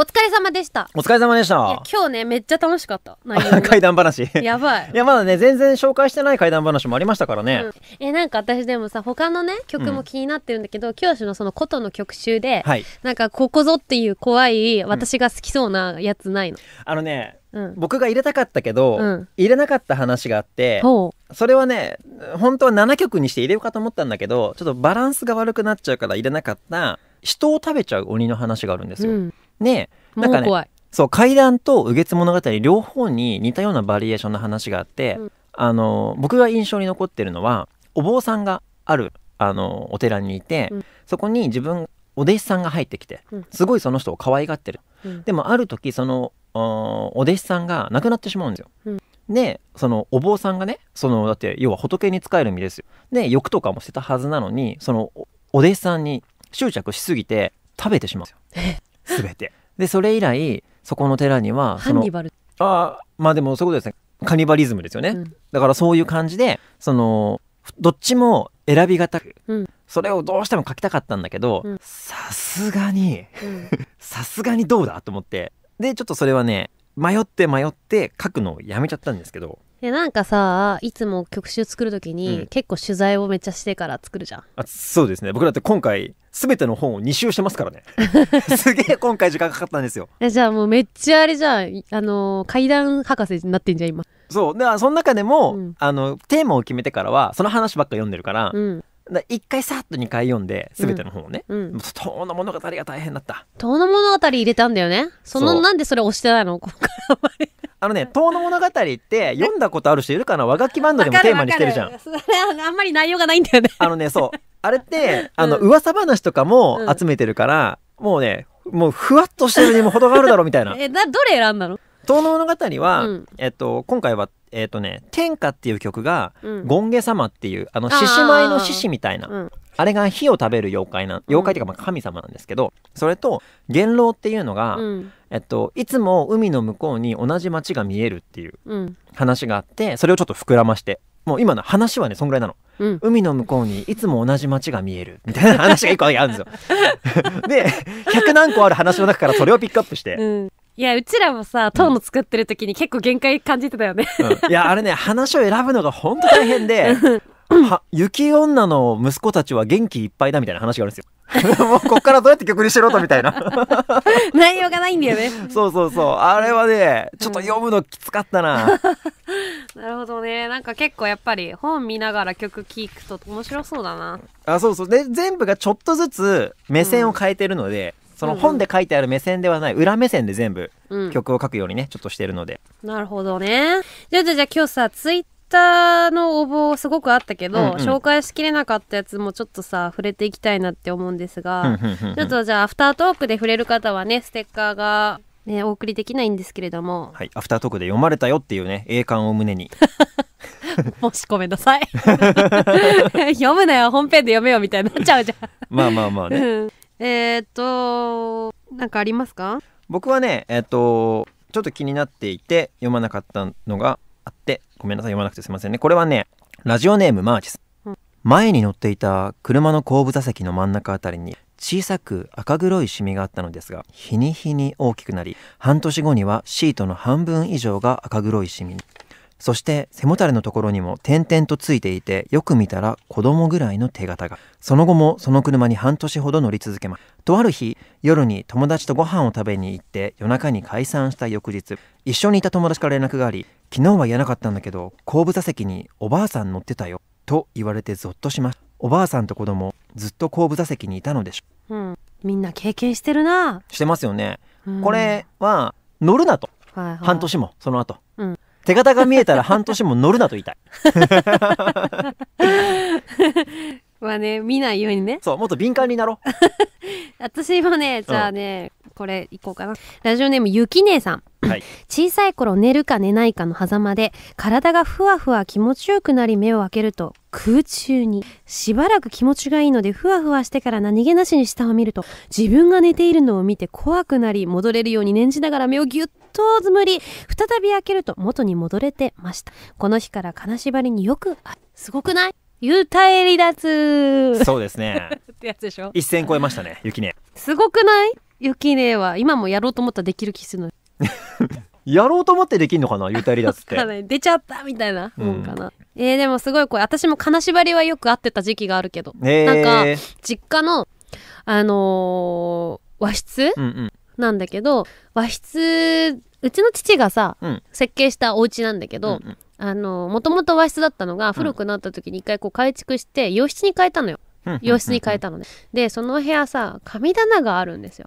お疲れ様でしたお疲れ様でした今日ねめっちゃ楽しかった 怪談話やばいいやまだね全然紹介してない怪談話もありましたからね、うん、えなんか私でもさ他のね曲も気になってるんだけど、うん、教師のその琴の曲集で、はい、なんかここぞっていう怖い私が好きそうなやつないの、うん、あのねうん、僕が入れたかったけど、うん、入れなかった話があってそれはね本当は7曲にして入れようかと思ったんだけどちょっとバランスが悪くなっちゃうから入れなかった人を食べちゃう鬼の話があるんですよ。うでなんかねそう怪談と「右月物語」両方に似たようなバリエーションの話があって、うん、あの僕が印象に残ってるのはお坊さんがあるあのお寺にいて、うん、そこに自分お弟子さんが入ってきてすごいその人を可愛がってる、うん、でもある時そのお弟子さんが亡くなってしまうんですよ、でそのお坊さんがねそのだって要は仏に仕える身ですよで欲とかもしてたはずなのにそのお弟子さんに執着しすぎて食べてしまうんですよすべて。でそれ以来そこの寺にはそのあまあでもそういうことですねカニバリズムですよね、うん、だからそういう感じでそのどっちも選びがたく、うん、それをどうしても書きたかったんだけどさすがに さすがにどうだと思ってでちょっとそれはね迷って迷って書くのをやめちゃったんですけどえなんかさいつも曲集作る時に、うん、結構取材をめっちゃしてから作るじゃんあそうですね僕だって今回全ての本を2周してますからね すげえ今回時間かかったんですよえじゃあもうめっちゃあれじゃんあの階段博士になってんじゃん今そうだからその中でも、うん、あのテーマを決めてからはその話ばっか読んでるから、うん1回さっと2回読んで全ての本をね「うんうん、遠の物語」が大変だった「遠の物語」入れたんだよねそのなんでそれ押してないの今回あまりあのね「遠野物語」って読んだことある人いるかな和楽器バンドでもテーマにしてるじゃん。あんまり内容がないんだよね。あのねそう あれってあの噂話とかも集めてるから、うん、もうねもうふわっとしてるにも程があるだろうみたいな。えだどれ選んだの遠野物語は、うん、えっと、今回はえっ、ー、とね「天下」っていう曲が「権下様」っていうあの獅子舞の獅子みたいな、あれが火を食べる妖怪な妖怪っていうかまあ神様なんですけど、それと「元老」っていうのが、うん、えっと、いつも海の向こうに同じ町が見えるっていう話があってそれをちょっと膨らましてもう今の話はねそんぐらいなの。うん、海の向こうにいつも同じ街が見えるみたいな話が1個あるんですよ。で100何個ある話の中からそれをピックアップして、うん、いや、うちらもさ、トーンの作ってる時に結構限界感じてたよね。いや、あれね、話を選ぶのが本当大変で、は雪女の息子たちは元気いっぱいだみたいな話があるんですよ。もうこっからどうやって曲にしろとみたいな内容がないんだよねそうそうそうあれはねちょっと読むのきつかったな、うん、なるほどねなんか結構やっぱり本見ながら曲聴くと面白そうだなあそうそうで全部がちょっとずつ目線を変えてるので、うんその本で書いてある目線ではない裏目線で全部曲を書くようにね、ちょっとしてるのでなるほどねじゃあじゃあ今日さツイッターの応募すごくあったけど、うんうん紹介しきれなかったやつもちょっとさ触れていきたいなって思うんですが、ちょっとじゃあアフタートークで触れる方はねステッカーが、ね、お送りできないんですけれどもはい、アフタートークで読まれたよっていうね栄冠を胸に もしごめんなさい 読むなよ本編で読めよみたいになっちゃうじゃんまあまあまあね、うんえー、っと、なんかありますか僕はね、えー、っと、ちょっと気になっていて読まなかったのがあって、ごめんなさい、読まなくてすいませんね。これはね、ラジオネームマーチス。うん、前に乗っていた車の後部座席の真ん中あたりに小さく赤黒いシミがあったのですが日に日に大きくなり半年後にはシートの半分以上が赤黒いシミにそして背もたれのところにも点々とついていてよく見たら子供ぐらいの手形がその後もその車に半年ほど乗り続けますとある日夜に友達とご飯を食べに行って夜中に解散した翌日一緒にいた友達から連絡があり昨日は言えなかったんだけど後部座席におばあさん乗ってたよと言われてゾッとしましたおばあさんと子供ずっと後部座席にいたのでしょ、うん、みんな経験してるなしてますよね、うん、これは乗るなと、はいはい、半年もその後手形が見えたら半年も乗るなと言いたい まあね見ないようにねそうもっと敏感になろう 私もねじゃあね、これいこうかな。ラジオネームゆき姉さん。はい、小さい頃寝るか寝ないかの狭間で体がふわふわ気持ちよくなり目を開けると空中にしばらく気持ちがいいのでふわふわしてから何気なしに下を見ると自分が寝ているのを見て怖くなり戻れるように念じながら目をぎゅっとずむり再び開けると元に戻れてましたこの日から金縛りによくあすごくない幽体離脱そうですね ってやつでしょ一線超えましたね雪ねすごくない雪ねは今もやろうと思ったらできる気するの やろうと思ってできんのかな幽たりだって出ちゃったみたいなもんかな、うん、えー、でもすごいこれ私も金縛りはよく会ってた時期があるけど、えー、なんか実家のあのー、和室、うんうん、なんだけど和室うちの父がさ、うん、設計したお家なんだけど、うんうんあの、もともと和室だったのが古くなった時に一回こう改築して、洋室に変えたのよ。洋室に変えたのね。でその部屋さ神棚があるんですよ。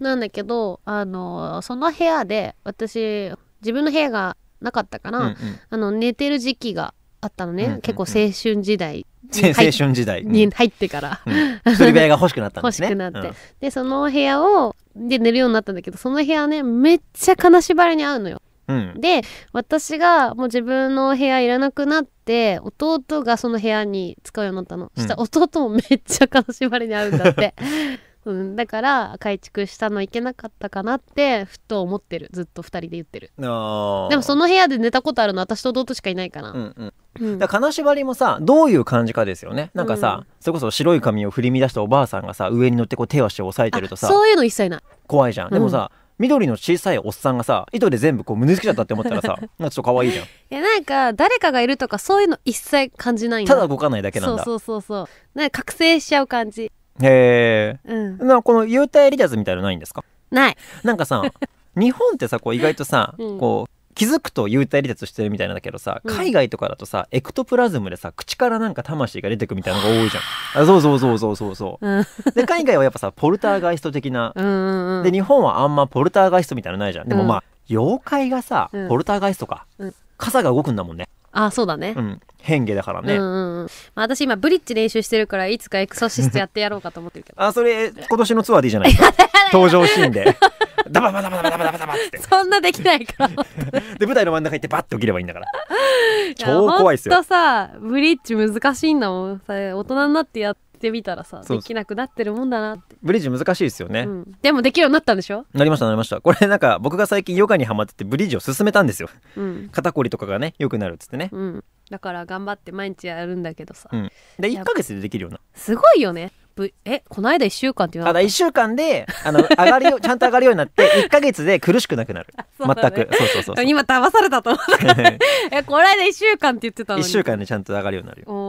なんだけどあのその部屋で私自分の部屋がなかったから、うんうん、あの寝てる時期があったのね、結構青春時代青春時代に入ってから、う一人部屋が欲しくなったんですね 欲しくなって、うん、でその部屋をで寝るようになったんだけどその部屋ねめっちゃ金縛りに合うのようん、で私がもう自分の部屋いらなくなって弟がその部屋に使うようになったの、うん、した弟もめっちゃ金縛りに合うんだって、うん、だから改築したのいけなかったかなってふと思ってるずっと2人で言ってるでもその部屋で寝たことあるの私と弟しかいないから、うんうん金縛りもさどういう感じかですよねなんかさ、うん、それこそ白い髪を振り乱したおばあさんがさ上に乗ってこう手足を押さえてるとさそういうの一切ない怖いじゃんでもさ、うん緑の小さいおっさんがさ糸で全部こう胸つけちゃったって思ったらさ なんかちょっと可愛いじゃんやなんか誰かがいるとかそういうの一切感じないんだただ動かないだけなんだそうそうそうそうなんか覚醒しちゃう感じへえ、うん、この幽体離脱みたいなのないんですかないなんかさ 日本ってさこう意外とさ、うん、こう気づくと幽体離脱してるみたいなんだけどさ、うん、海外とかだとさエクトプラズムでさ口からなんか魂が出てくみたいなのが多いじゃんあそうそうそうそうそうそう、で海外はやっぱさポルターガイスト的なで日本はあんまポルターガイストみたいなのないじゃんでもまあ、妖怪がさポルターガイストか、傘が動くんだもんねあそうだね。うん変化だからね、うんまあ、私今ブリッジ練習してるからいつかエクソシストやってやろうかと思ってるけどあそれ今年のツアーでいいじゃないですか 登場シーンで ダバダバダバダバダバダバってそんなできないから で舞台の真ん中行ってバッと起きればいいんだから超怖いっすよほんとさブリッジ難しいんだもんさ大人になってやっしてみたらさできなくなってるもんだなって、ブリッジ難しいですよね、うん、でもできるようになったんでしょ、なりましたなりましたこれなんか僕が最近ヨガにはまっててブリッジを進めたんですようん肩こりとかがねよくなるっつってねうん、だから頑張って毎日やるんだけどさ、うんで1ヶ月でできるようなすごいよねえこの間1週間って言あわだなか1週間であの上がりよ ちゃんと上がるようになって1ヶ月で苦しくなくなる全そうだねくそうそうそうそう今騙されたと思う えこの間1週間って言ってたの1週間でちゃんと上がるようになるよお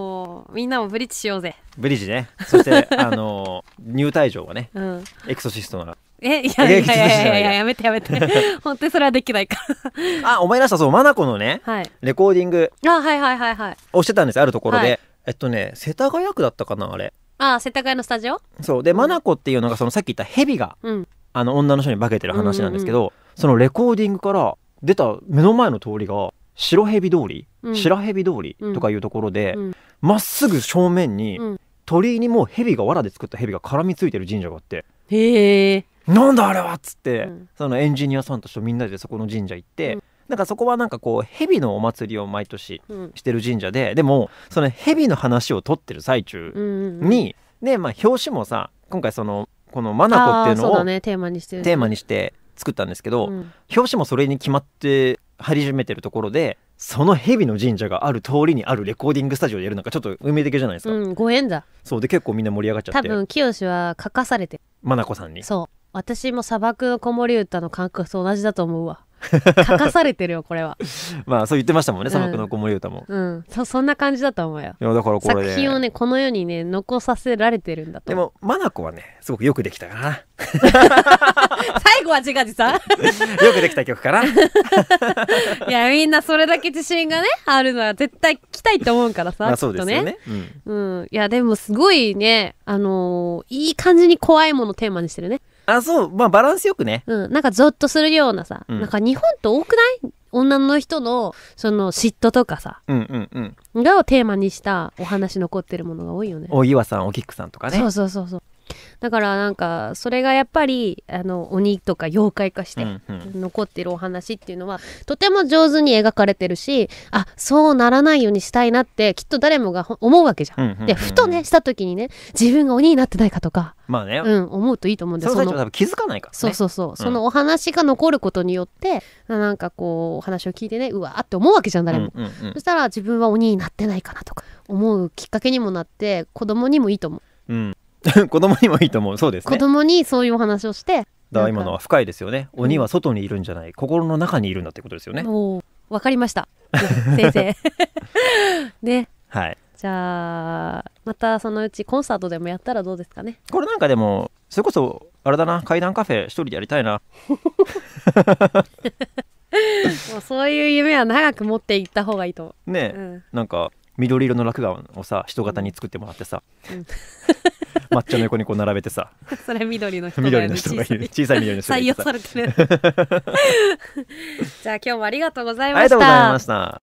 みんなもブリッジしようぜブリッジねそして あの入退場はね、うん、エクソシストのえいやいやいやいややめてやめて 本当にそれはできないからあ思い出したそうマナコのね、はい、レコーディングあはいはいはいはいをしてたんですあるところで、はい、えっとね世田谷区だったかなあれあ世田谷のスタジオそうで、マナコっていうのがそのさっき言ったヘビが、うん、あの女の人に化けてる話なんですけど、うんうんうん、そのレコーディングから出た目の前の通りが白蛇通り、うん、白蛇通りとかいうところでま、っすぐ正面に、鳥居にもう蛇が藁で作った蛇が絡みついてる神社があってへえなんだあれはっつって、そのエンジニアさんたちとみんなでそこの神社行って、なんかそこはなんかこう蛇のお祭りを毎年してる神社で、うん、でもその蛇の話を取ってる最中に、うんうん、でまあ表紙もさ今回そのこの「まなこ」っていうのをテーマにして作ったんですけど、うん、表紙もそれに決まって張り締めてるところでその蛇の神社がある通りにあるレコーディングスタジオでやるなんかちょっと運命的じゃないですか、うん、ご縁だそうで結構みんな盛り上がっちゃって多分清は書かされてまなこさんにそう私も砂漠の子守唄の感覚と同じだと思うわ 書かされてるよこれは まあそう言ってましたもんね「砂漠の子守歌も」うん、うん、そそんな感じだと思うよいやだからこれ、作品をねこの世にね残させられてるんだとでもまなこはねすごくよくできたかな 最後は自画自賛よくできた曲かないやみんなそれだけ自信がねあるのは絶対来たいと思うからさ、まあ、そうですね、ね、うん、うん、いやでもすごいねあのー、いい感じに怖いものテーマにしてるねあ、そう、まあバランスよくね。うん、なんかゾッとするようなさ、うん、なんか日本って多くない女の人の、その嫉妬とかさ、うんうんうん。がをテーマにしたお話残ってるものが多いよね。お岩さん、おきくさんとかね。そうそうそうそう。だからなんかそれがやっぱりあの鬼とか妖怪化して残ってるお話っていうのは、とても上手に描かれてるしあそうならないようにしたいなってきっと誰もが思うわけじゃん。でふとねした時にね自分が鬼になってないかとか、まあねうん、思うといいと思うんですその多分気づかないから、ね、そうそうそう、うん、そのお話が残ることによってなんかこうお話を聞いてねうわって思うわけじゃん誰も、そしたら自分は鬼になってないかなとか思うきっかけにもなって子供にもいいと思う。うん 子供にもいいと思うそうですね子供にそういうお話をしてだから今のは深いですよね鬼は外にいるんじゃない、心の中にいるんだってことですよねわかりました 先生 ねはいじゃあまたそのうちコンサートでもやったらどうですかねこれなんかでもそれこそあれだな階段カフェ一人でやりたいなもうそういう夢は長く持っていった方がいいとねえ、うん、なんか緑色の落雁をさ人型に作ってもらってさ、抹茶 の横にこう並べてさ それ緑の人がいる小さい緑の人がいる採用されてる じゃあ今日もありがとうございましたありがとうございました